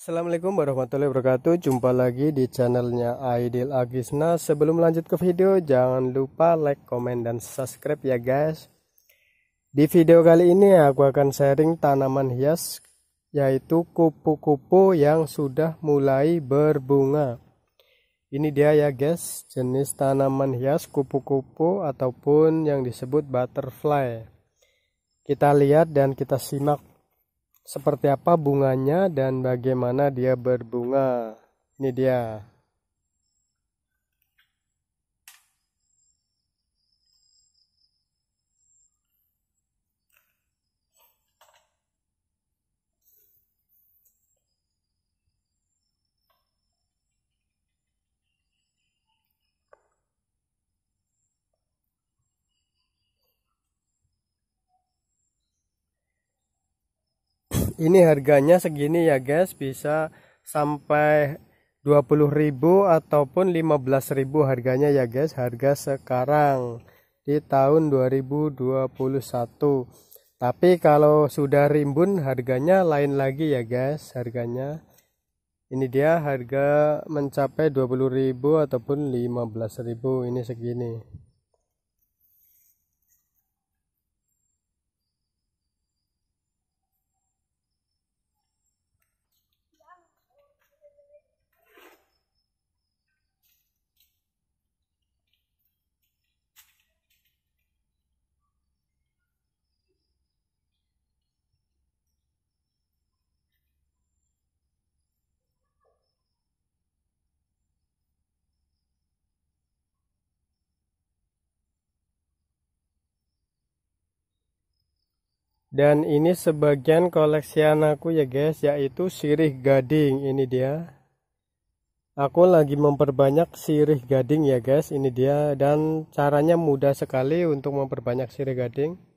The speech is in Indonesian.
Assalamualaikum warahmatullahi wabarakatuh Jumpa lagi di channelnya Aidil Agisna Sebelum lanjut ke video Jangan lupa like, komen, dan subscribe ya guys Di video kali ini aku akan sharing tanaman hias Yaitu kupu-kupu yang sudah mulai berbunga Ini dia ya guys Jenis tanaman hias kupu-kupu Ataupun yang disebut butterfly Kita lihat dan kita simak seperti apa bunganya dan bagaimana dia berbunga. Ini dia. ini harganya segini ya guys bisa sampai 20.000 ataupun 15.000 harganya ya guys harga sekarang di tahun 2021 tapi kalau sudah rimbun harganya lain lagi ya guys harganya ini dia harga mencapai 20.000 ataupun 15.000 ini segini dan ini sebagian koleksian aku ya guys yaitu sirih gading ini dia aku lagi memperbanyak sirih gading ya guys ini dia dan caranya mudah sekali untuk memperbanyak sirih gading